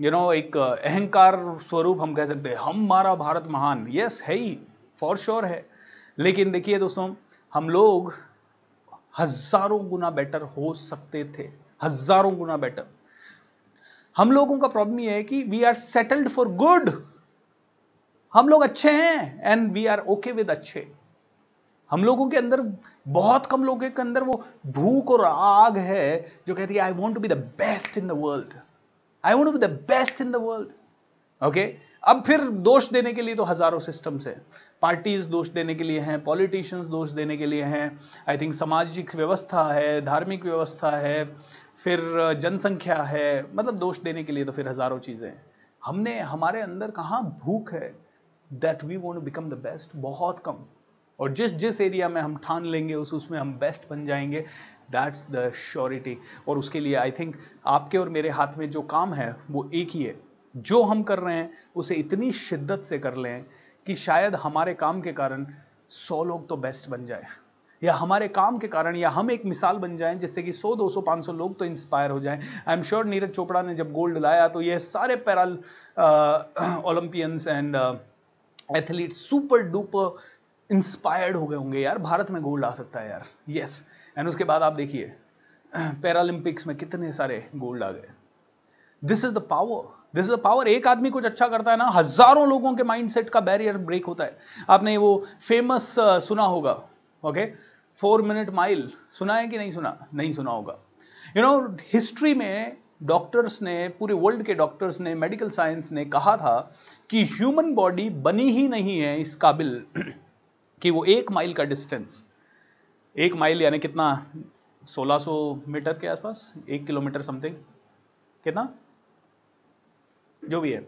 You know एक uh, अहंकार स्वरूप हम कह सकते हैं हम हमारा भारत महान यस है ही फॉर श्योर है लेकिन देखिए दोस्तों हम लोग हजारों गुना बेटर हो सकते थे हजारों गुना बेटर हम लोगों का प्रॉब्लम यह है कि we are settled for good हम लोग अच्छे हैं and we are okay with अच्छे हम लोगों के अंदर बहुत कम लोगों के अंदर वो भूख और आग है जो कहती है I want to be the best in the world I want be the best in the world okay अब फिर दोष देने के लिए तो हजारों सिस्टम्स हैं पार्टीज दोष देने के लिए हैं पॉलिटिशियंस दोष देने के लिए हैं आई थिंक सामाजिक व्यवस्था है धार्मिक व्यवस्था है फिर जनसंख्या है मतलब दोष देने के लिए तो फिर हजारों चीज़ें हैं हमने हमारे अंदर कहाँ भूख है that we want become the best बहुत कम और जिस जिस एरिया में हम ठान लेंगे उस उसमें हम बेस्ट बन जाएंगे दैट्स द श्योरिटी और उसके लिए आई थिंक आपके और मेरे हाथ में जो काम है वो एक ही है जो हम कर रहे हैं उसे इतनी शिद्दत से कर लें कि शायद हमारे काम के कारण सौ लोग तो बेस्ट बन जाए या हमारे काम के कारण या हम एक मिसाल बन जाएं जिससे कि 100, 200, 500 लोग तो इंस्पायर हो जाएं I am sure Neeraj Chopra ने जब गोल्ड लाया तो ये सारे Paralympians and athlete super duper inspired हो गए होंगे यार भारत में गोल्ड आ सकता है यार यस yes. एंड उसके बाद आप देखिए पैरालंपिक्स में कितने सारे गोल्ड आ गए this is the power this is the power एक आदमी कुछ अच्छा करता है ना हजारों लोगों के माइंडसेट का बैरियर ब्रेक होता है आपने वो फेमस uh, सुना होगा ओके फोर मिनट माइल सुना है कि नहीं सुना नहीं सुना होगा यू नो हिस्ट्री में डॉक्टर्स ने पूरे वर्ल्ड के डॉक्टर्स ने मेडिकल साइंस ने कहा था कि ह्यूमन बॉडी बनी ही नहीं है इस काबिल कि वो एक माइल का डिस्टेंस एक माइल यानी कितना 1600 मीटर के आसपास एक किलोमीटर समथिंग कितना जो भी है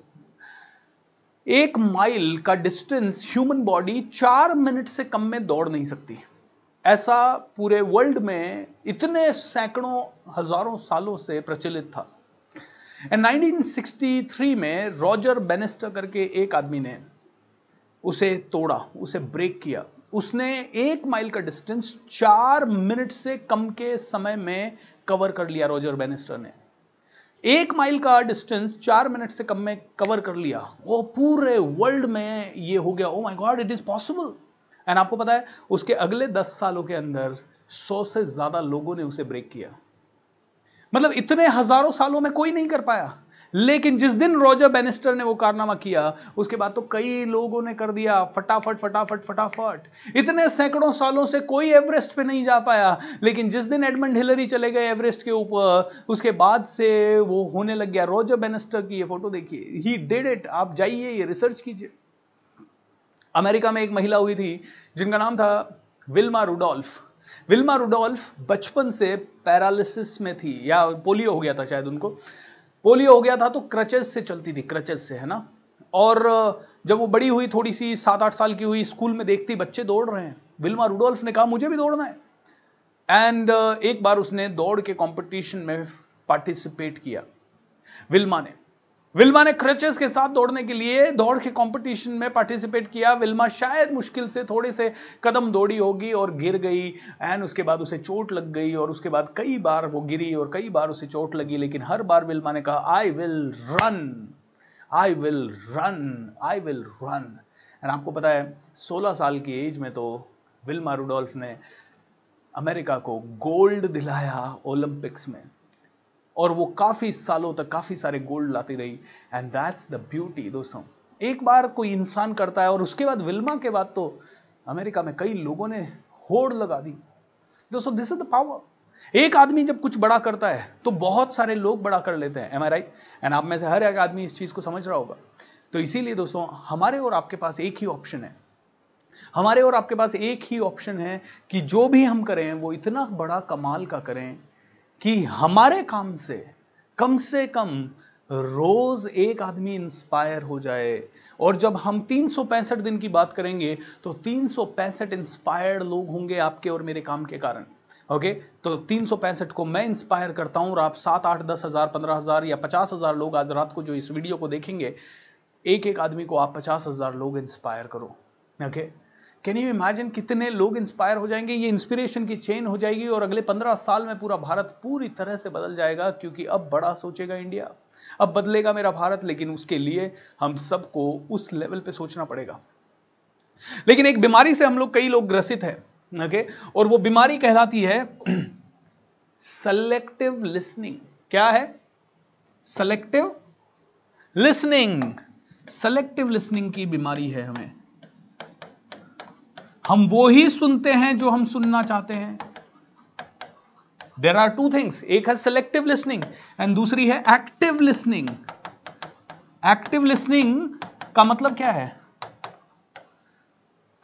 एक माइल का डिस्टेंस ह्यूमन बॉडी चार मिनट से कम में दौड़ नहीं सकती ऐसा पूरे वर्ल्ड में इतने सैकड़ों हजारों सालों से प्रचलित था एंड 1963 में रॉजर बेनेस्टर करके एक आदमी ने उसे तोड़ा उसे ब्रेक किया उसने एक माइल का डिस्टेंस चार मिनट से कम के समय में कवर कर लिया रोजर बेनिस्टर ने एक माइल का डिस्टेंस चार मिनट से कम में कवर कर लिया वो पूरे वर्ल्ड में ये हो गया oh my God it is possible and आपको पता है उसके अगले दस सालों के अंदर सौ से ज्यादा लोगों ने उसे ब्रेक किया मतलब इतने हजारों सालों में कोई नहीं कर पाया लेकिन जिस दिन रोजर बेनिस्टर ने वो कारनामा किया उसके बाद तो कई लोगों ने कर दिया फटाफट फटाफट फटाफट इतने सैकड़ों सालों से कोई एवरेस्ट पे नहीं जा पाया लेकिन जिस दिन एडमंड हिलरी चले गए एवरेस्ट के ऊपर उसके बाद से वो होने लग गया रोजर बेनिस्टर की ये फोटो देखिए ही डेड इट आप जाइए ये रिसर्च कीजिए अमेरिका में एक महिला हुई थी जिनका नाम था विल्मा रुडोल्फ विल्मा रूडोल्फ बचपन से पैरालिसिस में थी या पोलियो हो गया था शायद उनको पोलियो हो गया था तो क्रचेस से चलती थी क्रचेस से है ना और जब वो बड़ी हुई थोड़ी सी सात आठ साल की हुई स्कूल में देखती बच्चे दौड़ रहे हैं विल्मा रूडोल्फ ने कहा मुझे भी दौड़ना है एंड एक बार उसने दौड़ के कॉम्पिटिशन में पार्टिसिपेट किया विल्मा ने विल्मा ने क्रचेस के साथ दौड़ने के लिए दौड़ के कंपटीशन में पार्टिसिपेट किया विल्मा शायद मुश्किल से थोड़े से कदम दौड़ी होगी और गिर गई एंड उसके बाद उसे चोट लग गई और उसके बाद कई बार वो गिरी और कई बार उसे चोट लगी लेकिन हर बार विल्मा ने कहा I will run I will run I will run and आपको पता है सोलह साल की एज में तो विल्मा रूडोल्फ ने अमेरिका को गोल्ड दिलाया ओलंपिक्स में और वो काफ़ी सालों तक काफ़ी सारे गोल्ड लाती रही एंड दैट्स द ब्यूटी दोस्तों एक बार कोई इंसान करता है और उसके बाद विल्मा के बाद तो अमेरिका में कई लोगों ने होड़ लगा दी दोस्तों दिस इज द पावर एक आदमी जब कुछ बड़ा करता है तो बहुत सारे लोग बड़ा कर लेते हैं एम आई राइट एंड आप में से हर एक आदमी इस चीज़ को समझ रहा होगा तो इसीलिए दोस्तों हमारे और आपके पास एक ही ऑप्शन है हमारे और आपके पास एक ही ऑप्शन है कि जो भी हम करें वो इतना बड़ा कमाल का करें कि हमारे काम से कम से कम रोज एक आदमी इंस्पायर हो जाए और जब हम तीन दिन की बात करेंगे तो तीन इंस्पायर्ड लोग होंगे आपके और मेरे काम के कारण ओके तो तीन को मैं इंस्पायर करता हूं और आप सात आठ दस हजार पंद्रह हजार या पचास हजार लोग आज रात को जो इस वीडियो को देखेंगे एक एक आदमी को आप पचास हजार लोग इंस्पायर करो okay okay? Can you imagine कितने लोग इंस्पायर हो जाएंगे ये इंस्पिरेशन की चेन हो जाएगी और अगले पंद्रह साल में पूरा भारत पूरी तरह से बदल जाएगा क्योंकि अब बड़ा सोचेगा इंडिया अब बदलेगा मेरा भारत लेकिन उसके लिए हम सबको उस लेवल पे सोचना पड़ेगा लेकिन एक बीमारी से हम लोग कई लोग ग्रसित हैं ओके और वो बीमारी कहलाती है सेलेक्टिव लिसनिंग क्या है सेलेक्टिव लिसनिंग सेलेक्टिव लिसनिंग की बीमारी है हमें हम वो ही सुनते हैं जो हम सुनना चाहते हैं देर आर टू थिंग्स एक है सेलेक्टिव लिसनिंग एंड दूसरी है एक्टिव लिसनिंग एक्टिव लिसनिंग का मतलब क्या है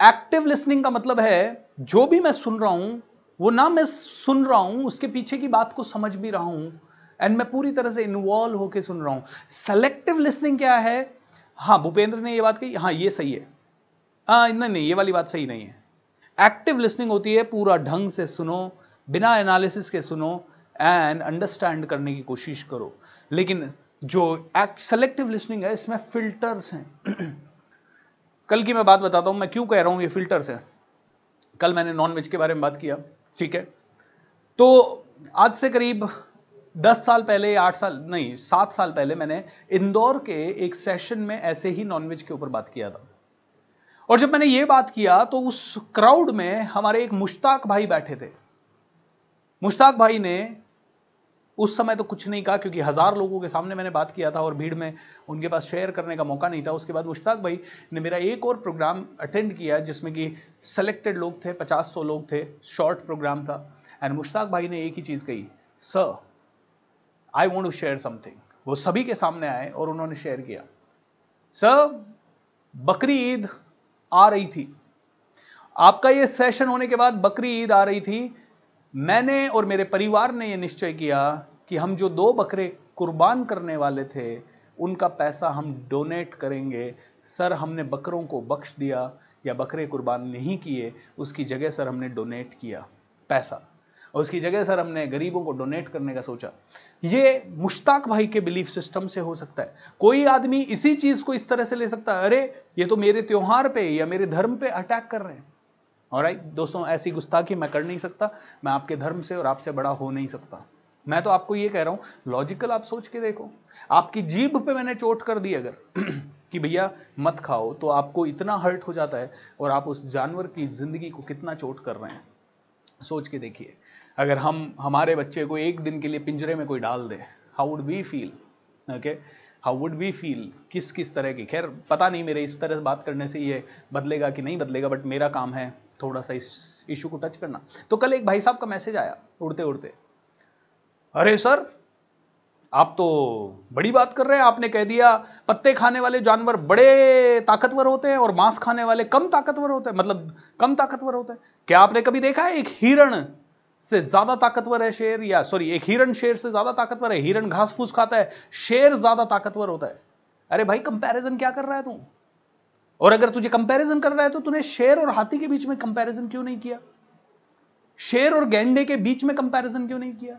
एक्टिव लिसनिंग का मतलब है जो भी मैं सुन रहा हूं वो ना मैं सुन रहा हूं उसके पीछे की बात को समझ भी रहा हूं एंड मैं पूरी तरह से इन्वॉल्व होकर सुन रहा हूं सेलेक्टिव लिसनिंग क्या है हाँ भूपेंद्र ने ये बात कही हाँ ये सही है आ, हाँ, नहीं नहीं ये वाली बात सही नहीं है एक्टिव लिसनिंग होती है पूरा ढंग से सुनो बिना एनालिसिस के सुनो एंड अंडरस्टैंड करने की कोशिश करो लेकिन जो एक्ट सेलेक्टिव लिसनिंग है इसमें फिल्टर्स हैं कल की मैं बात बताता हूं मैं क्यों कह रहा हूं ये फिल्टर्स हैं कल मैंने नॉनवेज के बारे में बात किया ठीक है तो आज से करीब दस साल पहले आठ साल नहीं सात साल पहले मैंने इंदौर के एक सेशन में ऐसे ही नॉनवेज के ऊपर बात किया था और जब मैंने ये बात किया तो उस क्राउड में हमारे एक मुश्ताक भाई बैठे थे मुश्ताक भाई ने उस समय तो कुछ नहीं कहा क्योंकि हज़ार लोगों के सामने मैंने बात किया था और भीड़ में उनके पास शेयर करने का मौका नहीं था उसके बाद मुश्ताक भाई ने मेरा एक और प्रोग्राम अटेंड किया जिसमें कि सेलेक्टेड लोग थे पचास सौ लोग थे शॉर्ट प्रोग्राम था एंड मुश्ताक भाई ने एक ही चीज़ कही sir I want to share something वो सभी के सामने आए और उन्होंने शेयर किया सर बकरी ईद आ रही थी आपका ये सेशन होने के बाद बकरी ईद आ रही थी मैंने और मेरे परिवार ने यह निश्चय किया कि हम जो दो बकरे कुर्बान करने वाले थे उनका पैसा हम डोनेट करेंगे सर हमने बकरों को बख्श दिया या बकरे कुर्बान नहीं किए उसकी जगह सर हमने डोनेट किया पैसा और उसकी जगह सर हमने गरीबों को डोनेट करने का सोचा ये मुश्ताक भाई के बिलीफ सिस्टम से हो सकता है कोई आदमी इसी चीज को इस तरह से ले सकता है अरे ये तो मेरे त्योहार पे या मेरे धर्म पे अटैक कर रहे हैं और right? दोस्तों ऐसी गुस्ताखी मैं कर नहीं सकता मैं आपके धर्म से और आपसे बड़ा हो नहीं सकता मैं तो आपको ये कह रहा हूं लॉजिकल आप सोच के देखो आपकी जीभ पे मैंने चोट कर दी अगर कि भैया मत खाओ तो आपको इतना हर्ट हो जाता है और आप उस जानवर की जिंदगी को कितना चोट कर रहे हैं सोच के देखिए अगर हम हमारे बच्चे को एक दिन के लिए पिंजरे में कोई डाल दे how would we feel okay how would we feel किस किस तरह की खैर पता नहीं मेरे इस तरह से बात करने से ये बदलेगा कि नहीं बदलेगा बट मेरा काम है थोड़ा सा इस इशू को टच करना तो कल एक भाई साहब का मैसेज आया उड़ते उड़ते अरे सर आप तो बड़ी बात कर रहे हैं आपने कह दिया पत्ते खाने वाले जानवर बड़े ताकतवर होते हैं और मांस खाने वाले कम ताकतवर होते हैं मतलब कम ताकतवर होते हैं क्या आपने कभी देखा है एक हिरण से ज्यादा ताकतवर है शेर या सॉरी एक हिरण शेर से ज्यादा ताकतवर है हिरण घास फूस खाता है शेर ज्यादा ताकतवर होता है अरे भाई कंपैरिजन क्या कर रहा है तू और अगर तुझे कंपैरिजन कर रहा है तो तूने शेर और हाथी के बीच में कंपैरिजन क्यों नहीं किया शेर और गेंडे के बीच में कंपैरिजन क्यों नहीं किया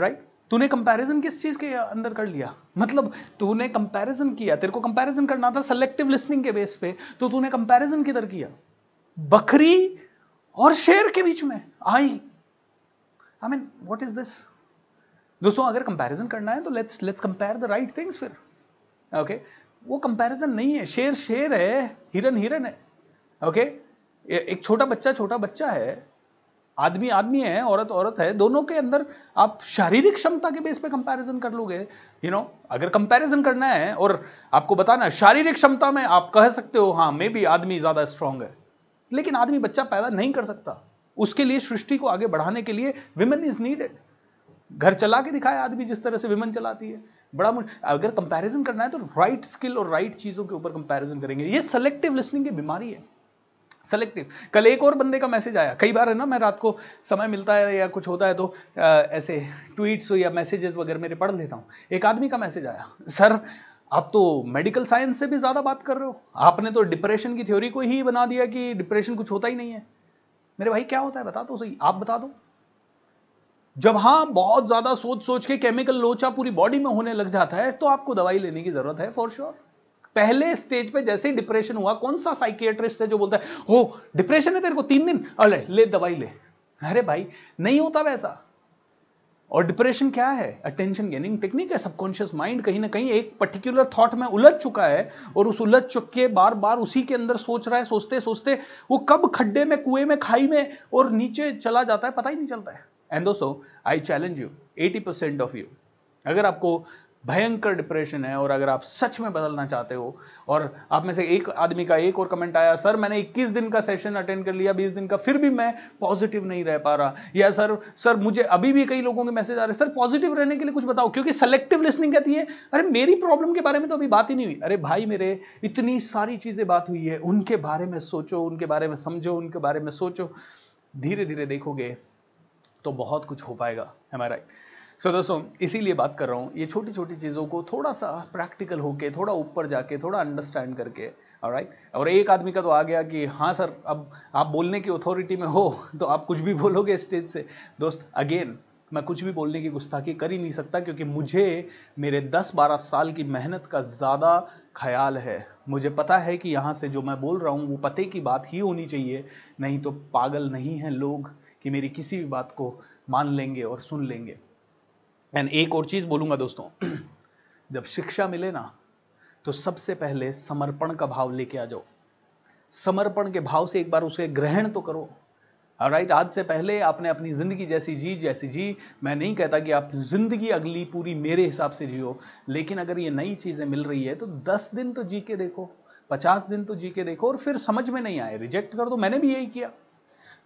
राइट right? तूने कंपैरिजन किस चीज के अंदर कर लिया मतलब तूने कंपैरिजन किया तेरे को कंपैरिजन करना था सेलेक्टिव लिसनिंग के बेस पे तो तूने कंपैरिजन किधर किया बकरी और शेर के बीच में I I mean what is this दोस्तों अगर कंपैरिजन करना है तो let's let's compare the right things फिर ओके okay? वो कंपैरिजन नहीं है शेर शेर है हिरन हिरन है ओके okay? एक छोटा बच्चा छोटा बच्चा है आदमी आदमी है औरत औरत है दोनों के अंदर आप शारीरिक क्षमता के बेस पे कंपैरिजन कर लोगे यू नो अगर कंपैरिजन करना है और आपको बताना है शारीरिक क्षमता में आप कह सकते हो हाँ मे भी आदमी ज़्यादा स्ट्रांग है लेकिन आदमी बच्चा पैदा नहीं कर सकता उसके लिए सृष्टि को आगे बढ़ाने के लिए विमेन इज नीडेड घर चला के दिखाया आदमी जिस तरह से विमेन चलाती है बड़ा अगर कंपैरिजन करना है तो राइट स्किल और राइट चीज़ों के ऊपर कंपैरिजन करेंगे ये सेलेक्टिव लिसनिंग की बीमारी है सेलेक्टिव कल एक और बंदे का मैसेज आया कई बार है ना मैं रात को समय मिलता है या कुछ होता है तो आ, ऐसे ट्वीट्स या मैसेजेस वगैरह मेरे पढ़ लेता हूँ एक आदमी का मैसेज आया सर आप तो मेडिकल साइंस से भी ज़्यादा बात कर रहे हो आपने तो डिप्रेशन की थ्योरी को ही बना दिया कि डिप्रेशन कुछ होता ही नहीं है मेरे भाई क्या होता है बता दो तो सही आप बता दो जब हाँ बहुत ज़्यादा सोच सोच के केमिकल लोचा पूरी बॉडी में होने लग जाता है तो आपको दवाई लेने की ज़रूरत है फॉर श्योर पहले स्टेज पे जैसे ही डिप्रेशन हुआ कौन सा साइकियाट्रिस्ट है जो बोलता है हो डिप्रेशन है तेरे को तीन दिन अरे ले दवाई ले अरे भाई नहीं होता वैसा और डिप्रेशन क्या है अटेंशन गेनिंग टेक्निक है सबकॉन्शियस माइंड कहीं ना कहीं एक पर्टिकुलर थॉट में उलझ चुका है और उस उलझ चुके बार बार उसी के अंदर सोच रहा है सोचते सोचते वो कब खड्डे में कुएं में खाई में और नीचे चला जाता है पता ही नहीं चलता है एंड दोस्तों I challenge you eighty percent of you अगर आपको भयंकर डिप्रेशन है और अगर आप सच में बदलना चाहते हो और आप में से एक आदमी का एक और कमेंट आया सर मैंने 21 दिन का सेशन अटेंड कर लिया 20 दिन का फिर भी मैं पॉजिटिव नहीं रह पा रहा या सर सर मुझे अभी भी कई लोगों के मैसेज आ रहे सर पॉजिटिव रहने के लिए कुछ बताओ क्योंकि सेलेक्टिव लिसनिंग कहती है अरे मेरी प्रॉब्लम के बारे में तो अभी बात ही नहीं हुई अरे भाई मेरे इतनी सारी चीज़ें बात हुई है उनके बारे में सोचो उनके बारे में समझो उनके बारे में सोचो धीरे धीरे देखोगे तो बहुत कुछ हो पाएगा हमारा सो so, दोस्तों इसीलिए बात कर रहा हूँ ये छोटी छोटी चीज़ों को थोड़ा सा प्रैक्टिकल होके थोड़ा ऊपर जाके थोड़ा अंडरस्टैंड करके राइट right? और एक आदमी का तो आ गया कि हाँ सर अब आप बोलने की अथॉरिटी में हो तो आप कुछ भी बोलोगे स्टेज से दोस्त अगेन मैं कुछ भी बोलने की गुस्ताखी कर ही नहीं सकता क्योंकि मुझे मेरे 10-12 साल की मेहनत का ज़्यादा ख्याल है मुझे पता है कि यहाँ से जो मैं बोल रहा हूँ वो पते की बात ही होनी चाहिए नहीं तो पागल नहीं है लोग कि मेरी किसी भी बात को मान लेंगे और सुन लेंगे एंड एक और चीज बोलूंगा दोस्तों जब शिक्षा मिले ना तो सबसे पहले समर्पण का भाव लेके आ जाओ समर्पण के भाव से एक बार उसे ग्रहण तो करो राइट आज से पहले आपने अपनी ज़िंदगी जैसी जी जैसी जी मैं नहीं कहता कि आप ज़िंदगी अगली पूरी मेरे हिसाब से जियो लेकिन अगर ये नई चीज़ें मिल रही है तो दस दिन तो जी के देखो पचास दिन तो जी के देखो और फिर समझ में नहीं आए रिजेक्ट कर दो मैंने भी यही किया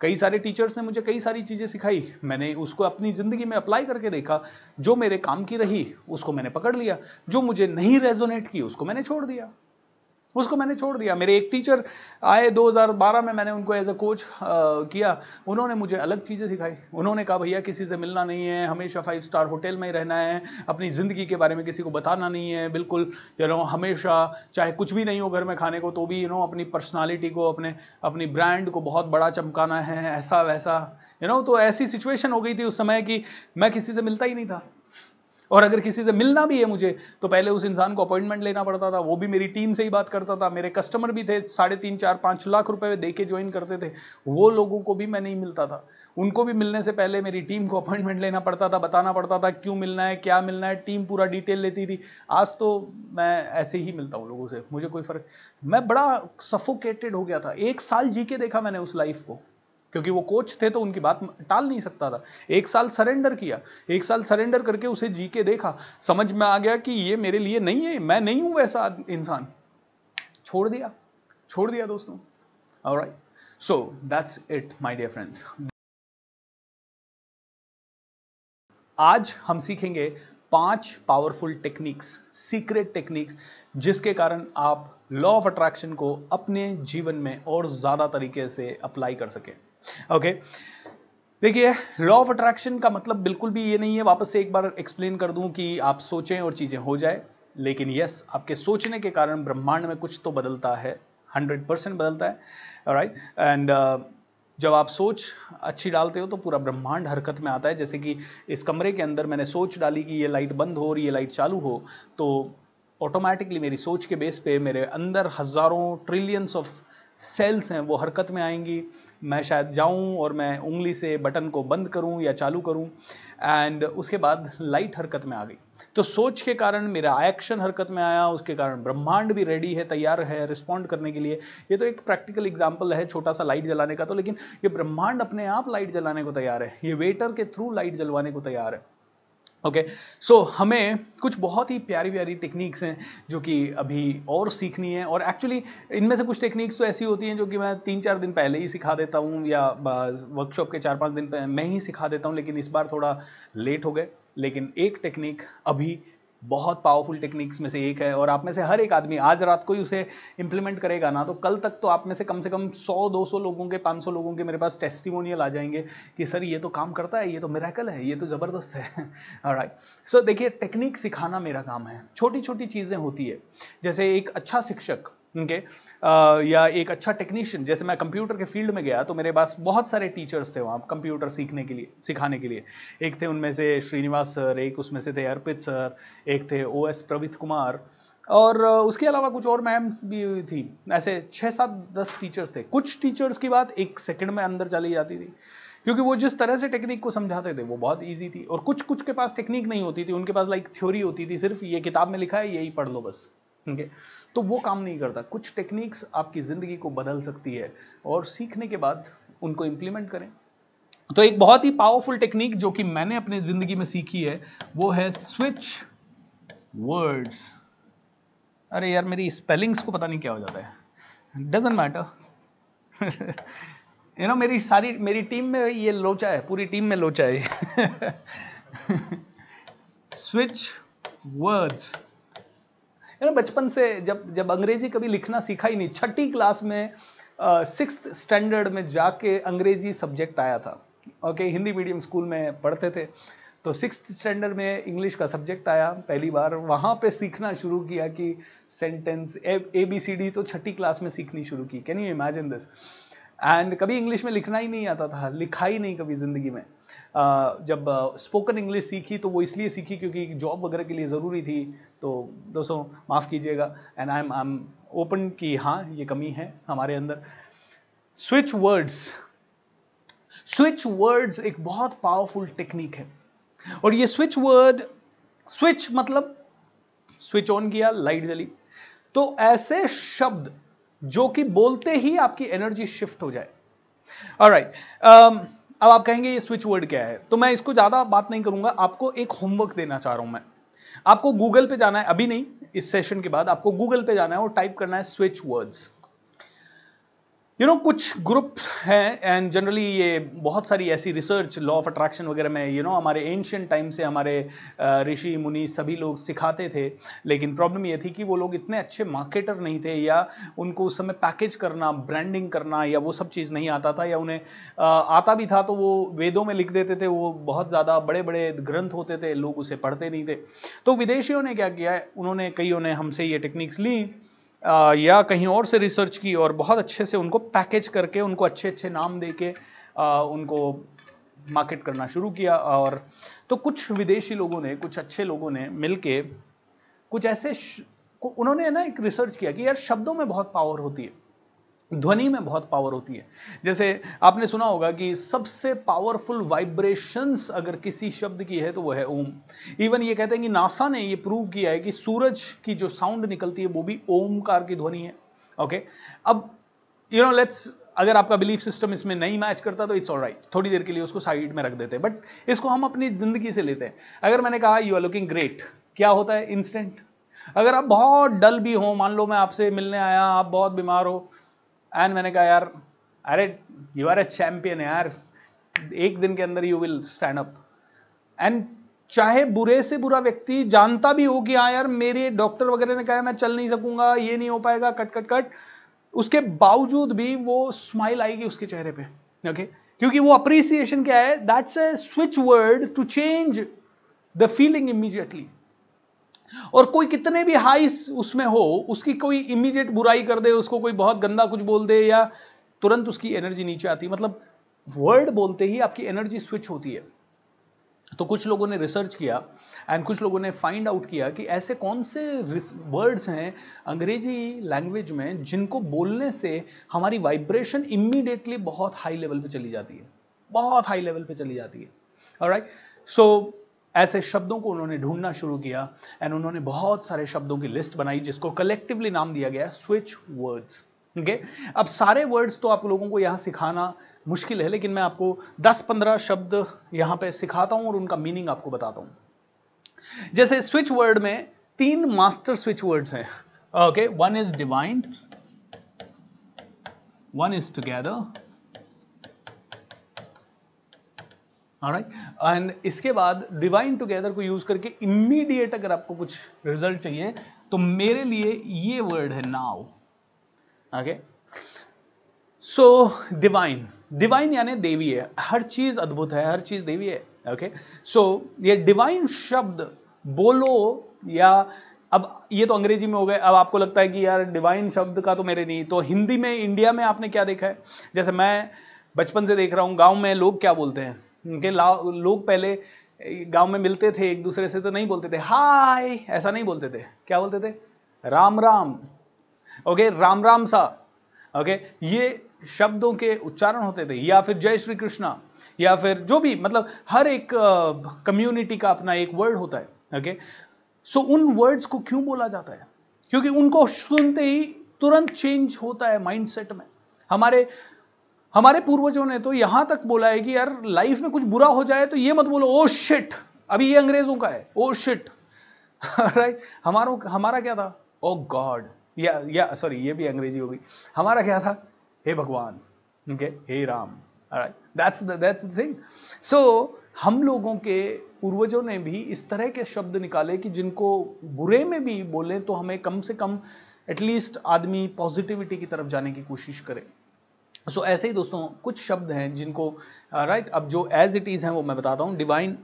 कई सारे टीचर्स ने मुझे कई सारी चीज़ें सिखाई मैंने उसको अपनी ज़िंदगी में अप्लाई करके देखा जो मेरे काम की रही उसको मैंने पकड़ लिया जो मुझे नहीं रेजोनेट की उसको मैंने छोड़ दिया उसको मैंने छोड़ दिया मेरे एक टीचर आए 2012 में मैंने उनको एज अ कोच किया उन्होंने मुझे अलग चीज़ें सिखाई उन्होंने कहा भैया किसी से मिलना नहीं है हमेशा फाइव स्टार होटल में ही रहना है अपनी ज़िंदगी के बारे में किसी को बताना नहीं है बिल्कुल यू नो हमेशा चाहे कुछ भी नहीं हो घर में खाने को तो भी यू नो अपनी पर्सनैलिटी को अपने अपनी ब्रांड को बहुत बड़ा चमकाना है ऐसा वैसा यू नो तो ऐसी सिचुएशन हो गई थी उस समय कि मैं किसी से मिलता ही नहीं था और अगर किसी से मिलना भी है मुझे तो पहले उस इंसान को अपॉइंटमेंट लेना पड़ता था वो भी मेरी टीम से ही बात करता था मेरे कस्टमर भी थे साढ़े तीन चार पाँच लाख रुपए दे के ज्वाइन करते थे वो लोगों को भी मैं नहीं मिलता था उनको भी मिलने से पहले मेरी टीम को अपॉइंटमेंट लेना पड़ता था बताना पड़ता था क्यों मिलना है क्या मिलना है टीम पूरा डिटेल लेती थी आज तो मैं ऐसे ही मिलता हूँ लोगों से मुझे कोई फर्क मैं बड़ा सफोकेटेड हो गया था एक साल जी के देखा मैंने उस लाइफ को क्योंकि वो कोच थे तो उनकी बात टाल नहीं सकता था एक साल सरेंडर किया एक साल सरेंडर करके उसे जी के देखा समझ में आ गया कि ये मेरे लिए नहीं है मैं नहीं हूं वैसा इंसान छोड़ दिया छोड़ दिया दोस्तों और so that's it my dear friends आज हम सीखेंगे पांच पावरफुल टेक्निक्स सीक्रेट टेक्निक्स जिसके कारण आप लॉ ऑफ अट्रैक्शन को अपने जीवन में और ज़्यादा तरीके से अप्लाई कर सकें ओके देखिए लॉ ऑफ अट्रैक्शन का मतलब बिल्कुल भी ये नहीं है वापस से एक बार एक्सप्लेन कर दूं कि आप सोचें और चीज़ें हो जाए लेकिन यस आपके सोचने के कारण ब्रह्मांड में कुछ तो बदलता है हंड्रेड परसेंट बदलता है राइट एंड uh, जब आप सोच अच्छी डालते हो तो पूरा ब्रह्मांड हरकत में आता है जैसे कि इस कमरे के अंदर मैंने सोच डाली कि ये लाइट बंद हो और ये लाइट चालू हो तो ऑटोमेटिकली मेरी सोच के बेस पे मेरे अंदर हज़ारों ट्रिलियंस ऑफ सेल्स हैं वो हरकत में आएंगी मैं शायद जाऊं और मैं उंगली से बटन को बंद करूं या चालू करूं एंड उसके बाद लाइट हरकत में आ गई तो सोच के कारण मेरा एक्शन हरकत में आया उसके कारण ब्रह्मांड भी रेडी है तैयार है रिस्पॉन्ड करने के लिए ये तो एक प्रैक्टिकल एग्जाम्पल है छोटा सा लाइट जलाने का तो लेकिन ये ब्रह्मांड अपने आप लाइट जलाने को तैयार है ये वेटर के थ्रू लाइट जलवाने को तैयार है ओके okay. सो so, हमें कुछ बहुत ही प्यारी प्यारी टेक्निक्स हैं जो कि अभी और सीखनी है और एक्चुअली इनमें से कुछ टेक्निक्स तो ऐसी होती हैं जो कि मैं तीन चार दिन पहले ही सिखा देता हूँ या वर्कशॉप के चार पाँच दिन मैं ही सिखा देता हूँ लेकिन इस बार थोड़ा लेट हो गए लेकिन एक टेक्निक अभी बहुत पावरफुल टेक्निक्स में से एक है और आप में से हर एक आदमी आज रात को ही उसे इम्प्लीमेंट करेगा ना तो कल तक तो आप में से कम से कम 100-200 लोगों के 500 लोगों के मेरे पास टेस्टिमोनियल आ जाएंगे कि सर ये तो काम करता है ये तो मेराकल है ये तो ज़बरदस्त है राइट सो so, देखिए टेक्निक सिखाना मेरा काम है छोटी छोटी चीज़ें होती है जैसे एक अच्छा शिक्षक ओके okay? या एक अच्छा टेक्नीशियन जैसे मैं कंप्यूटर के फील्ड में गया तो मेरे पास बहुत सारे टीचर्स थे वहाँ कंप्यूटर सीखने के लिए सिखाने के लिए एक थे उनमें से श्रीनिवास सर एक उसमें से थे अर्पित सर एक थे ओ एस प्रवित कुमार और उसके अलावा कुछ और मैम्स भी थी ऐसे छः सात दस टीचर्स थे कुछ टीचर्स की बात एक सेकंड में अंदर चली जाती थी क्योंकि वो जिस तरह से टेक्निक को समझाते थे वो बहुत ईजी थी और कुछ कुछ के पास टेक्निक नहीं होती थी उनके पास लाइक थ्योरी होती थी सिर्फ ये किताब में लिखा है यही पढ़ लो बस ठीक है तो वो काम नहीं करता कुछ टेक्निक्स आपकी ज़िंदगी को बदल सकती है और सीखने के बाद उनको इंप्लीमेंट करें तो एक बहुत ही पावरफुल टेक्निक जो कि मैंने अपनी ज़िंदगी में सीखी है वो है स्विच वर्ड्स अरे यार मेरी स्पेलिंग्स को पता नहीं क्या हो जाता है डजेंट मैटर यू नो मेरी सारी मेरी टीम में ये लोचा है पूरी टीम में लोचा है स्विच वर्ड्स यानी बचपन से जब जब अंग्रेजी कभी लिखना सीखा ही नहीं छठी क्लास में सिक्स स्टैंडर्ड में जाके अंग्रेजी सब्जेक्ट आया था ओके हिंदी मीडियम स्कूल में पढ़ते थे तो सिक्स स्टैंडर्ड में इंग्लिश का सब्जेक्ट आया पहली बार वहाँ पे सीखना शुरू किया कि sentence A B C D तो छठी क्लास में सीखनी शुरू की can you imagine this and कभी इंग्लिश में लिखना ही नहीं आता था लिखा ही नहीं कभी ज़िंदगी में जब स्पोकन इंग्लिश सीखी तो वो इसलिए सीखी क्योंकि जॉब वगैरह के लिए ज़रूरी थी तो दोस्तों माफ़ कीजिएगा and I am I am open कि हाँ ये कमी है हमारे अंदर स्विच वर्ड्स स्विच वर्ड्स एक बहुत पावरफुल टेक्निक है और ये स्विच वर्ड स्विच मतलब स्विच ऑन किया लाइट जली तो ऐसे शब्द जो कि बोलते ही आपकी एनर्जी शिफ्ट हो जाए और राइट right, um, अब आप कहेंगे ये स्विच वर्ड क्या है तो मैं इसको ज़्यादा बात नहीं करूंगा आपको एक होमवर्क देना चाह रहा हूं मैं आपको गूगल पे जाना है अभी नहीं इस सेशन के बाद आपको गूगल पे जाना है और टाइप करना है switch words you you know know, कुछ ग्रुप्स हैं एंड जनरली ये बहुत सारी ऐसी रिसर्च लॉ ऑफ अट्रैक्शन वगैरह में यू you नो know, हमारे एंशियंट टाइम से हमारे ऋषि मुनि सभी लोग सिखाते थे लेकिन प्रॉब्लम ये थी कि वो लोग इतने अच्छे मार्केटर नहीं थे या उनको उस समय पैकेज करना ब्रांडिंग करना या वो सब चीज़ नहीं आता था या उन्हें आता भी था तो वो वेदों में लिख देते थे वो बहुत ज़्यादा बड़े बड़े ग्रंथ होते थे लोग उसे पढ़ते नहीं थे तो विदेशियों ने क्या किया उन्होंने कईयों ने हमसे ये टेक्निक्स ली या कहीं और से रिसर्च की और बहुत अच्छे से उनको पैकेज करके उनको अच्छे अच्छे नाम दे के उनको मार्केट करना शुरू किया और तो कुछ विदेशी लोगों ने कुछ अच्छे लोगों ने मिल कुछ ऐसे उन्होंने ना एक रिसर्च किया कि यार शब्दों में बहुत पावर होती है ध्वनि में बहुत पावर होती है जैसे आपने सुना होगा कि सबसे पावरफुल वाइब्रेशंस अगर किसी शब्द की है तो वो है ओम इवन ये कहते हैं कि नासा ने ये प्रूव किया है कि सूरज की जो साउंड निकलती है वो भी ओमकार की ध्वनि है ओके अब यू नो लेट्स अगर आपका बिलीफ सिस्टम इसमें नहीं मैच करता तो इट्स ऑल राइट थोड़ी देर के लिए उसको साइड में रख देते हैं बट इसको हम अपनी जिंदगी से लेते हैं अगर मैंने कहा यू आर लुकिंग ग्रेट क्या होता है इंस्टेंट अगर आप बहुत डल भी हो मान लो मैं आपसे मिलने आया आप बहुत बीमार हो एंड मैंने कहा यार अरे यू आर ए चैम्पियन यार एक दिन के अंदर you will stand up and चाहे बुरे से बुरा व्यक्ति जानता भी हो कि हाँ यार मेरे डॉक्टर वगैरह ने कहा मैं चल नहीं सकूंगा ये नहीं हो पाएगा कट कट कट उसके बावजूद भी वो स्माइल आएगी उसके चेहरे पे ओके okay? क्योंकि वो अप्रिसिएशन क्या है that's a switch word to change the feeling immediately और कोई कितने भी हाई उसमें हो उसकी कोई इमीडिएट बुराई कर दे उसको कोई बहुत गंदा कुछ बोल दे या तुरंत उसकी एनर्जी नीचे आती है मतलब वर्ड बोलते ही आपकी एनर्जी स्विच होती है तो कुछ लोगों ने रिसर्च किया एंड कुछ लोगों ने फाइंड आउट किया कि ऐसे कौन से वर्ड्स हैं अंग्रेजी लैंग्वेज में जिनको बोलने से हमारी वाइब्रेशन इमीडिएटली बहुत हाई लेवल पे चली जाती है बहुत हाई लेवल पे चली जाती है राइट सो ऐसे शब्दों को उन्होंने ढूंढना शुरू किया एंड उन्होंने बहुत सारे शब्दों की लिस्ट बनाई जिसको कलेक्टिवली नाम दिया गया स्विच वर्ड्स ओके अब सारे वर्ड्स तो आप लोगों को यहां सिखाना मुश्किल है लेकिन मैं आपको 10-15 शब्द यहां पे सिखाता हूं और उनका मीनिंग आपको बताता हूं जैसे स्विच वर्ड में तीन मास्टर स्विच वर्ड्स हैं okay one is divine one is together right and इसके बाद डिवाइन टुगेदर को यूज करके इमीडिएट अगर आपको कुछ रिजल्ट चाहिए तो मेरे लिए ये वर्ड है now okay so divine divine यानी देवी है हर चीज अद्भुत है हर चीज देवी है ओके okay? सो so, ये डिवाइन शब्द बोलो या अब ये तो अंग्रेजी में हो गए अब आपको लगता है कि यार डिवाइन शब्द का तो मेरे नहीं तो हिंदी में इंडिया में आपने क्या देखा है जैसे मैं बचपन से देख रहा हूँ गांव में लोग क्या बोलते हैं के लोग पहले गांव में मिलते थे एक दूसरे से तो नहीं बोलते थे हाय ऐसा नहीं बोलते थे क्या बोलते थे राम राम ओके राम राम सा ओके ये शब्दों के उच्चारण होते थे या फिर जय श्री कृष्णा या फिर जो भी मतलब हर एक कम्युनिटी का अपना एक वर्ड होता है ओके सो उन वर्ड्स को क्यों बोला जाता है क्योंकि उनको सुनते ही तुरंत चेंज होता है माइंडसेट में हमारे हमारे पूर्वजों ने तो यहां तक बोला है कि यार लाइफ में कुछ बुरा हो जाए तो ये मत बोलो ओ oh, शिट अभी ये अंग्रेजों का है ओ शिट राइट हमारो हमारा क्या था ओ oh, गॉड या या सॉरी ये भी अंग्रेजी होगी हमारा क्या था हे भगवान ओके हे Ram that's that's the thing so हम लोगों के पूर्वजों ने भी इस तरह के शब्द निकाले कि जिनको बुरे में भी बोले तो हमें कम से कम एटलीस्ट आदमी पॉजिटिविटी की तरफ जाने की कोशिश करे सो so, ऐसे ही दोस्तों कुछ शब्द हैं जिनको राइट uh, अब जो एज इट इज़ हैं वो मैं बताता हूं डिवाइन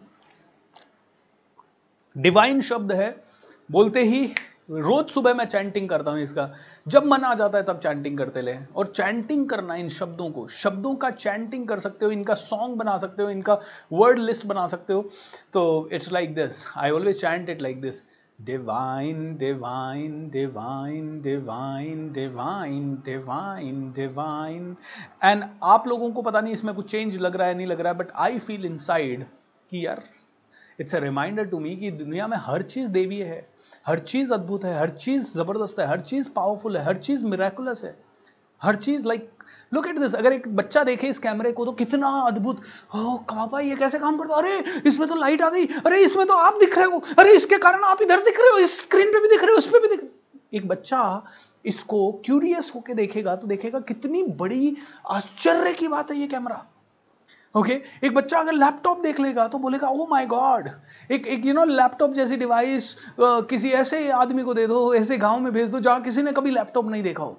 डिवाइन शब्द है बोलते ही रोज सुबह मैं चैंटिंग करता हूं इसका जब मन आ जाता है तब चैंटिंग करते ले और चैंटिंग करना इन शब्दों को शब्दों का चैंटिंग कर सकते हो इनका सॉन्ग बना सकते हो इनका वर्ड लिस्ट बना सकते हो तो it's like this I always chant it like this Divine, divine, divine, divine, divine, divine, divine. And आप लोगों को पता नहीं इसमें कुछ चेंज लग रहा है नहीं लग रहा है but I feel inside कि यार it's a reminder to me कि दुनिया में हर चीज़ देवी है हर चीज़ अद्भुत है हर चीज़ ज़बरदस्त है हर चीज़ पावरफुल है हर चीज़ मिराकुलस है हर चीज लाइक लुक एट दिस अगर एक बच्चा देखे इस कैमरे को तो कितना अद्भुत हो कहा भाई ये कैसे काम करता अरे इसमें तो लाइट आ गई अरे इसमें तो आप दिख रहे हो अरे इसके कारण आप इधर दिख रहे हो इस स्क्रीन पे भी दिख रहे हो उस पर भी दिख एक बच्चा इसको क्यूरियस होके देखेगा तो देखेगा कितनी बड़ी आश्चर्य की बात है ये कैमरा ओके okay? एक बच्चा अगर लैपटॉप देख लेगा तो बोलेगा ओ माय गॉड एक एक यू नो लैपटॉप जैसी डिवाइस किसी ऐसे आदमी को दे दो ऐसे गांव में भेज दो जहां किसी ने कभी लैपटॉप नहीं देखा हो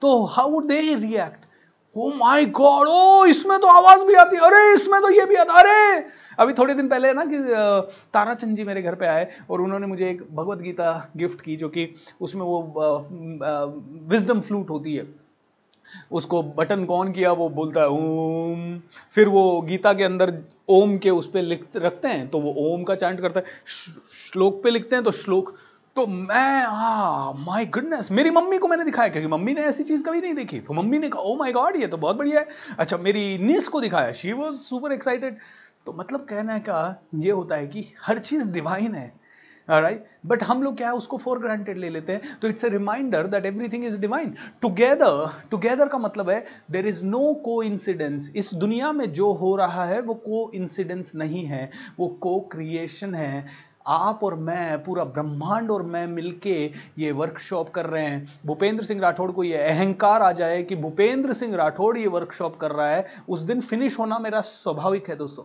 तो how would they react oh my God oh इसमें तो आवाज भी आती अरे इसमें तो ये भी आता अरे अभी थोड़े दिन पहले ना कि ताराचंद जी मेरे घर पे आए और उन्होंने मुझे एक भगवत गीता गिफ्ट की जो कि उसमें वो विजडम फ्लूट होती है उसको बटन कौन किया वो बोलता है ओम फिर वो गीता के अंदर ओम के उस पर लिख रखते हैं तो वो ओम का चांट करता है श्लोक पे लिखते हैं तो श्लोक तो मैं हाँ माय गुडनेस मेरी मम्मी को मैंने दिखाया क्योंकि मम्मी ने ऐसी चीज़ कभी नहीं देखी तो मम्मी ने कहा ओ माय गॉड ये तो बहुत बढ़िया है अच्छा मेरी नीस को दिखाया शी वाज सुपर एक्साइटेड तो मतलब कहने का ये होता है कि हर चीज़ डिवाइन है राइट right? बट हम लोग क्या है उसको फॉर ग्रांटेड ले लेते हैं तो it's a reminder that everything is divine together together का मतलब है there is no coincidence इस दुनिया में जो हो रहा है वो को इंसिडेंस नहीं है वो को क्रिएशन है आप और मैं पूरा ब्रह्मांड और मैं मिलके ये वर्कशॉप कर रहे हैं भूपेंद्र सिंह राठौड़ को ये अहंकार आ जाए कि भूपेंद्र सिंह राठौड़ ये वर्कशॉप कर रहा है उस दिन फिनिश होना मेरा स्वाभाविक है दोस्तों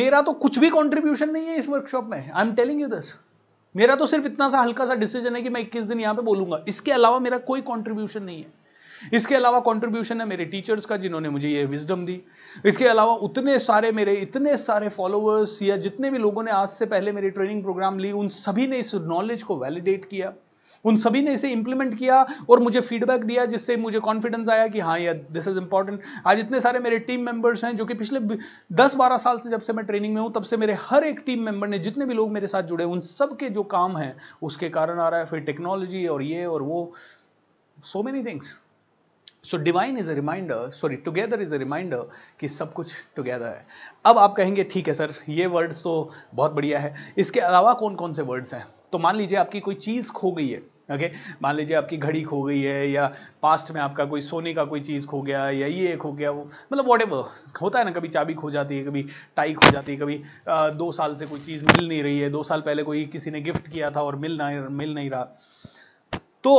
मेरा तो कुछ भी कॉन्ट्रीब्यूशन नहीं है इस वर्कशॉप में I am telling you this मेरा तो सिर्फ इतना सा हल्का सा डिसीजन है कि मैं 21 दिन यहाँ पे बोलूंगा इसके अलावा मेरा कोई कॉन्ट्रीब्यूशन नहीं है इसके अलावा कॉन्ट्रीब्यूशन है मेरे टीचर्स का जिन्होंने मुझे ये विजडम दी इसके अलावा उतने सारे मेरे इतने सारे फॉलोअर्स या जितने भी लोगों ने आज से पहले मेरी ट्रेनिंग प्रोग्राम ली उन सभी ने इस नॉलेज को वैलिडेट किया उन सभी ने इसे इंप्लीमेंट किया और मुझे फीडबैक दिया जिससे मुझे कॉन्फिडेंस आया कि हाँ यार दिस इज इंपॉर्टेंट आज इतने सारे मेरे टीम मेंबर्स हैं जो कि पिछले 10-12 साल से जब से मैं ट्रेनिंग में हूं तब से मेरे हर एक टीम मेंबर ने जितने भी लोग मेरे साथ जुड़े उन सब के जो काम है उसके कारण आ रहा है फिर टेक्नोलॉजी और ये और वो so many things so divine is a reminder sorry together is a reminder कि सब कुछ टुगेदर है अब आप कहेंगे ठीक है सर ये वर्ड्स तो बहुत बढ़िया है इसके अलावा कौन कौन से वर्ड्स हैं तो मान लीजिए आपकी कोई चीज़ खो गई है ओके okay? मान लीजिए आपकी घड़ी खो गई है या पास्ट में आपका कोई सोने का कोई चीज़ खो गया या ये खो गया वो मतलब वॉट होता है ना कभी चाबी खो जाती है कभी टाई खो जाती है कभी आ, दो साल से कोई चीज़ मिल नहीं रही है दो साल पहले कोई किसी ने गिफ्ट किया था और मिल ना मिल नहीं रहा तो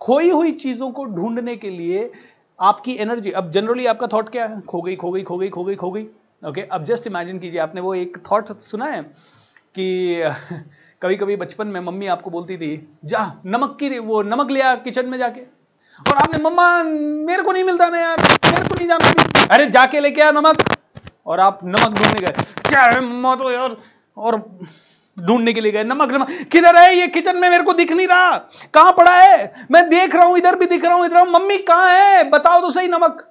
खोई हुई चीजों को ढूंढने के लिए आपकी एनर्जी अब जनरली आपका थॉट क्या है खो गई खो गई खो गई खो गई खो गई ओके अब जस्ट इमेजिन कीजिए आपने वो एक थॉट सुना है कि कभी कभी बचपन में मम्मी आपको बोलती थी जा नमक की वो नमक लिया किचन में जाके और आपने मम्मा मेरे को नहीं मिलता ना यार मेरे को नहीं जाना अरे जाके लेके आ नमक और आप नमक ढूंढने गए क्या है मम्मा तो यार और ढूंढने के लिए गए नमक नमक किधर है ये किचन में मेरे को दिख नहीं रहा कहां पड़ा है मैं देख रहा हूं इधर भी दिख रहा हूं इधर मम्मी कहां है बताओ तो सही नमक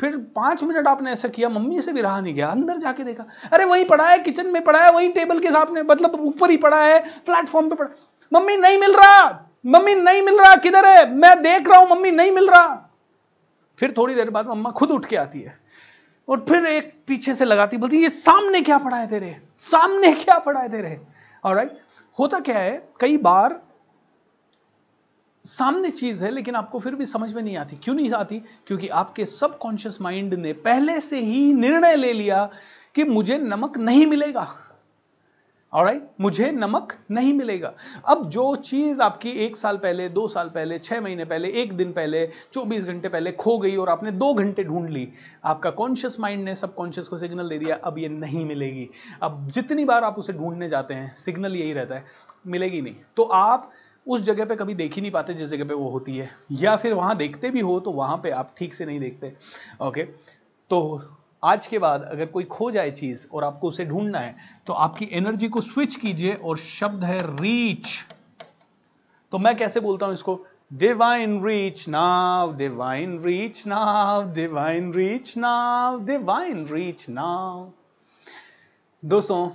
फिर पांच मिनट आपने ऐसा किया मम्मी से भी रहा नहीं गया अंदर जाके देखा अरे वही पड़ा है किचन में पड़ा है वही टेबल के सामने मतलब ऊपर ही पड़ा है प्लेटफॉर्म पे पड़ा मम्मी नहीं मिल रहा मम्मी नहीं मिल रहा किधर है मैं देख रहा हूं मम्मी नहीं मिल रहा फिर थोड़ी देर बाद मम्मा खुद उठ के आती है और फिर एक पीछे से लगाती बोलती ये सामने क्या पढ़ा है तेरे सामने क्या पढ़ा है तेरे और राइट होता क्या है कई बार सामने चीज है लेकिन आपको फिर भी समझ में नहीं आती क्यों नहीं आती क्योंकि आपके सबकॉन्शियस माइंड ने पहले से ही निर्णय ले लिया कि मुझे नमक नहीं मिलेगा और right? मुझे नमक नहीं मिलेगा अब जो चीज आपकी एक साल पहले दो साल पहले छह महीने पहले एक दिन पहले चौबीस घंटे पहले खो गई और आपने दो घंटे ढूंढ ली आपका कॉन्शियस माइंड ने सब कॉन्शियस को सिग्नल दे दिया अब ये नहीं मिलेगी अब जितनी बार आप उसे ढूंढने जाते हैं सिग्नल यही रहता है मिलेगी नहीं तो आप उस जगह पे कभी देख ही नहीं पाते जिस जगह पे वो होती है या फिर वहां देखते भी हो तो वहां पे आप ठीक से नहीं देखते ओके तो आज के बाद अगर कोई खो जाए चीज़ और आपको उसे ढूंढना है तो आपकी एनर्जी को स्विच कीजिए और शब्द है रीच तो मैं कैसे बोलता हूं इसको divine reach now divine reach now divine reach now divine reach now दोस्तों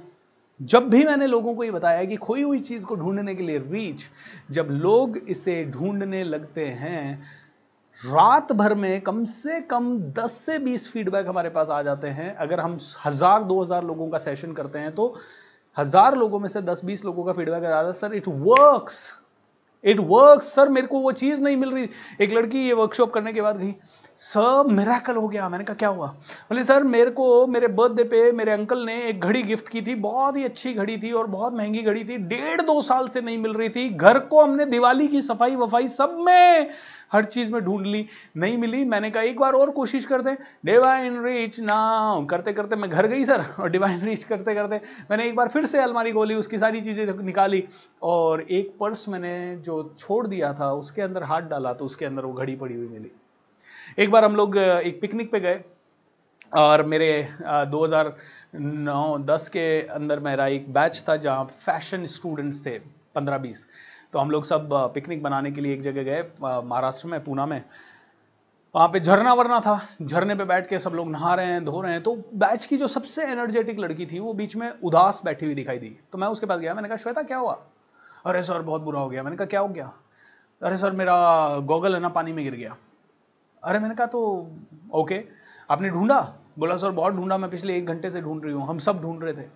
जब भी मैंने लोगों को ये बताया कि खोई हुई चीज को ढूंढने के लिए रीच जब लोग इसे ढूंढने लगते हैं रात भर में कम से कम 10 से 20 फीडबैक हमारे पास आ जाते हैं अगर हम हज़ार दो हज़ार लोगों का सेशन करते हैं तो हज़ार लोगों में से 10-20 लोगों का फीडबैक आ जाता है sir it works it work sir मेरे को वो चीज़ नहीं मिल रही एक लड़की ये वर्कशॉप करने के बाद गई सर मेरा कल हो गया मैंने कहा क्या हुआ बोले सर मेरे को मेरे बर्थडे पे मेरे अंकल ने एक घड़ी गिफ्ट की थी बहुत ही अच्छी घड़ी थी और बहुत महंगी घड़ी थी डेढ़ दो साल से नहीं मिल रही थी घर को हमने दिवाली की सफाई वफाई सब में हर चीज में ढूंढ ली नहीं मिली मैंने कहा एक बार और कोशिश कर दें डिवाइन रीच नाउ करते करते मैं घर गई सर और डिवाइन रीच करते करते मैंने एक बार फिर से अलमारी खोली उसकी सारी चीज़ें निकाली और एक पर्स मैंने जो छोड़ दिया था उसके अंदर हाथ डाला तो उसके अंदर वो घड़ी पड़ी हुई मिली एक बार हम लोग एक पिकनिक पे गए और मेरे 2009-10 के अंदर मेरा एक बैच था जहाँ फैशन स्टूडेंट्स थे 15-20 तो हम लोग सब पिकनिक बनाने के लिए एक जगह गए महाराष्ट्र में पूना में वहाँ पे झरना वरना था झरने पे बैठ के सब लोग नहा रहे हैं धो रहे हैं तो बैच की जो सबसे एनर्जेटिक लड़की थी वो बीच में उदास बैठी हुई दिखाई दी तो मैं उसके पास गया मैंने कहा श्वेता क्या हुआ अरे सर बहुत बुरा हो गया मैंने कहा क्या हो गया अरे सर मेरा गॉगल है ना पानी में गिर गया अरे मैंने कहा तो ओके आपने ढूंढा बोला सर बहुत ढूंढा मैं पिछले एक घंटे से ढूंढ रही हूँ हम सब ढूंढ रहे थे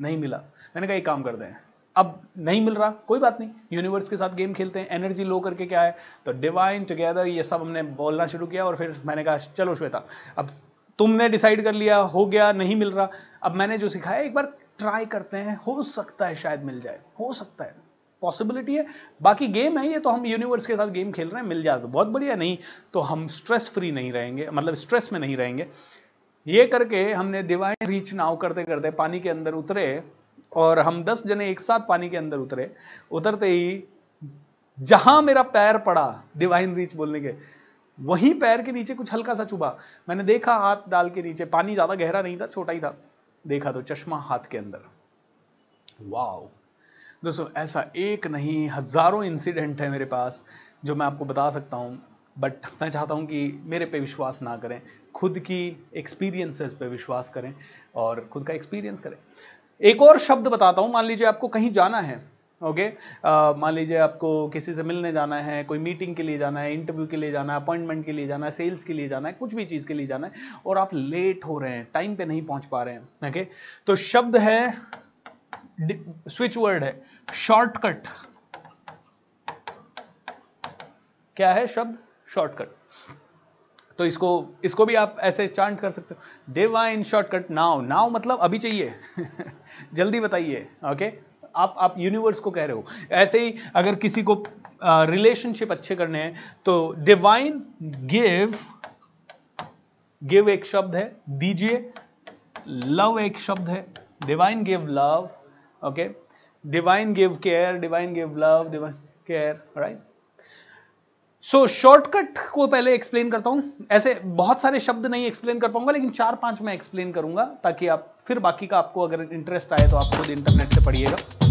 नहीं मिला मैंने कहा एक काम कर दें अब नहीं मिल रहा कोई बात नहीं यूनिवर्स के साथ गेम खेलते हैं एनर्जी लो करके क्या है तो डिवाइन टुगेदर ये सब हमने बोलना शुरू किया और फिर मैंने कहा चलो श्वेता अब तुमने डिसाइड कर लिया हो गया नहीं मिल रहा अब मैंने जो सिखाया एक बार ट्राई करते हैं हो सकता है शायद मिल जाए हो सकता है पॉसिबिलिटी है बाकी गेम है ये तो हम यूनिवर्स के साथ गेम खेल रहे हैं मिल जाए तो बहुत बढ़िया नहीं तो हम स्ट्रेस फ्री नहीं रहेंगे मतलब स्ट्रेस में नहीं रहेंगे ये करके हमने डिवाइन रीच नाउ करते करते पानी के अंदर उतरे और हम दस जने एक साथ पानी के अंदर उतरे उतरते ही जहां मेरा पैर पड़ा डिवाइन रीच बोलने के वहीं पैर के नीचे कुछ हल्का सा चुभा मैंने देखा हाथ डाल के नीचे पानी ज्यादा गहरा नहीं था छोटा ही था देखा तो चश्मा हाथ के अंदर वाओ दोस्तों ऐसा एक नहीं हजारों इंसिडेंट है मेरे पास जो मैं आपको बता सकता हूं बट मैं चाहता हूं कि मेरे पे विश्वास ना करें खुद की एक्सपीरियंसेस पे विश्वास करें और खुद का एक्सपीरियंस करें एक और शब्द बताता हूं मान लीजिए आपको कहीं जाना है ओके मान लीजिए आपको किसी से मिलने जाना है कोई मीटिंग के लिए जाना है इंटरव्यू के लिए जाना है अपॉइंटमेंट के लिए जाना है सेल्स के लिए जाना है कुछ भी चीज़ के लिए जाना है और आप लेट हो रहे हैं टाइम पे नहीं पहुंच पा रहे हैं ओके तो शब्द है स्विच वर्ड है शॉर्टकट क्या है शब्द शॉर्टकट तो इसको इसको भी आप ऐसे चांट कर सकते हो डिवाइन शॉर्टकट नाव नाव मतलब अभी चाहिए जल्दी बताइए ओके आप आप यूनिवर्स को कह रहे हो ऐसे ही अगर किसी को रिलेशनशिप अच्छे करने हैं तो डिवाइन गिव गिव एक शब्द है दीजिए लव एक शब्द है divine give love okay divine give care divine give love divine care right so shortcut को पहले एक्सप्लेन करता हूं ऐसे बहुत सारे शब्द नहीं एक्सप्लेन कर पाऊंगा लेकिन चार पांच मैं एक्सप्लेन करूंगा ताकि आप फिर बाकी का आपको अगर इंटरेस्ट आए तो आप खुद इंटरनेट से पढ़िएगा